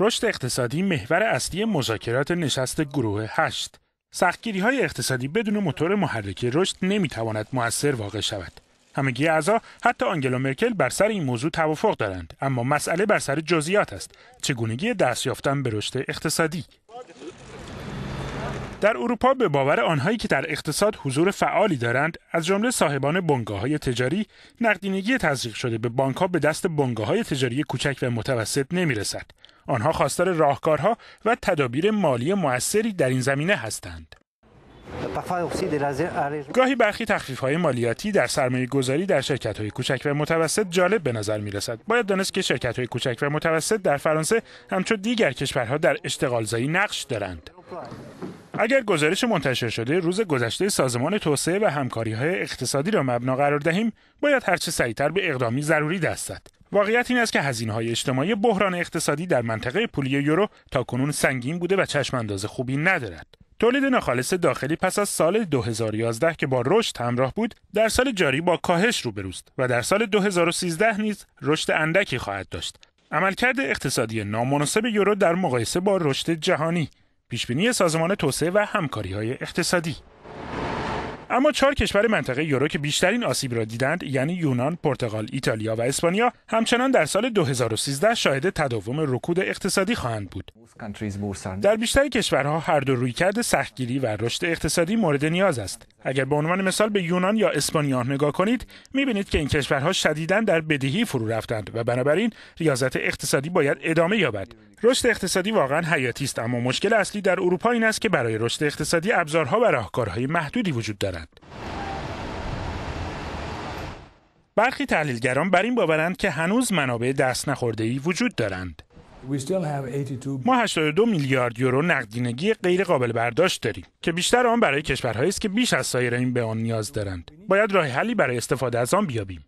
رشد اقتصادی محور اصلی مذاکرات نشست گروه 8 سختگیری های اقتصادی بدون موتور محرکه رشد نمیتواند موثر واقع شود. همگی اعضا حتی آنگلا مرکل بر سر این موضوع توافق دارند اما مسئله بر سر جزئیات است چگونگی دست یافتن به رشد اقتصادی در اروپا به باور آنهایی که در اقتصاد حضور فعالی دارند از جمله صاحبان های تجاری نقدینگی تزریق شده به ها به دست های تجاری کوچک و متوسط نمی رسد آنها خواستار راهکارها و تدابیر مالی موثری در این زمینه هستند گاهی برخی تخفیف های مالیاتی در سرمایه گذاری در شرکت های کوچک و متوسط جالب به نظر می رسد. باید دانست که شرکت های کوچک و متوسط در فرانسه همچون دیگر کشورها در اشتغال زایی نقش دارند. اگر گزارش منتشر شده روز گذشته سازمان توسعه و همکاری های اقتصادی را مبنا قرار دهیم باید هرچه سریعتر به اقدامی ضروری دست زد واقعیت این است که هزینه های اجتماعی بحران اقتصادی در منطقه پولی یورو تا کنون سنگین بوده و چشم خوبی ندارد تولید ناخالص داخلی پس از سال 2011 که با رشد همراه بود در سال جاری با کاهش روبروست و در سال 2013 نیز رشد اندکی خواهد داشت عملکرد اقتصادی نامناسب یورو در مقایسه با رشد جهانی پیشبینی سازمان توسعه و همکاری های اقتصادی اما چهار کشور منطقه یورو که بیشترین آسیب را دیدند یعنی یونان، پرتغال، ایتالیا و اسپانیا همچنان در سال 2013 شاهد تداوم رکود اقتصادی خواهند بود. در بیشتر کشورها هر دو رویکرد سختگیری و رشد اقتصادی مورد نیاز است. اگر به عنوان مثال به یونان یا اسپانیا نگاه کنید میبینید که این کشورها شدیدا در بدهی فرو رفتند و بنابراین ریاضت اقتصادی باید ادامه یابد رشد اقتصادی واقعا حیاتی است اما مشکل اصلی در اروپا این است که برای رشد اقتصادی ابزارها و راهکارهای محدودی وجود دارند برخی تحلیلگران بر این باورند که هنوز منابع دست نخورده ای وجود دارند ما 82 میلیارد یورو نقدینگی غیر قابل برداشت داریم که بیشتر آن برای کشورهایی است که بیش از این به آن نیاز دارند. باید راه حلی برای استفاده از آن بیابیم.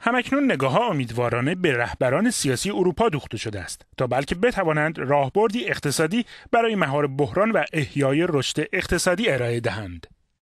همکنون نگاه ها امیدوارانه به رهبران سیاسی اروپا دوخته شده است تا بلکه بتوانند راهبردی اقتصادی برای مهار بحران و احیای رشد اقتصادی ارائه دهند.